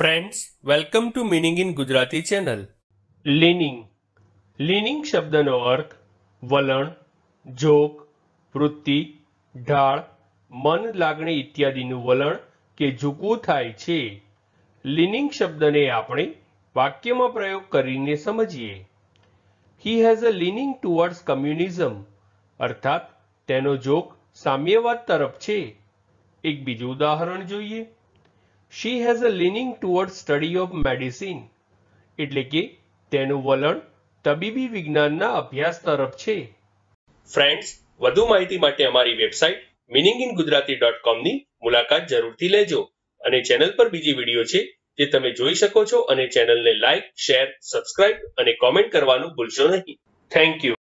friends welcome to meaning in Gujarati channel leaning leaning શબ્દનો અર્થ વલણ જોક વૃત્તિ ઢાળ મન લાગણી ઇત્યાદિનું વલણ કે ઝૂકવું થાય છે લિનિંગ શબ્દને આપણે વાક્યમાં પ્રયોગ કરીને સમજીએ હી હેઝ અ લિનિંગ ટુવર્ડ્સ કમ્યુનિઝમ અર્થાત તેનો જોક સામ્યવાદ તરફ છે એક બીજું ઉદાહરણ જોઈએ she has a leaning toward study of medicine એટલે કે તેનું વલણ તબીબી વિજ્ઞાનના અભ્યાસ તરફ છે ફ્રેન્ડ્સ વધુ માહિતી માટે અમારી website meaning in Gujarati dot કોમની મુલાકાત જરૂરથી લેજો અને ચેનલ પર બીજી વિડીયો છે જે તમે જોઈ શકો છો અને ચેનલને લાઇક શેર સબસ્ક્રાઇબ અને કોમેન્ટ કરવાનું ભૂલશો નહીં થેન્ક યુ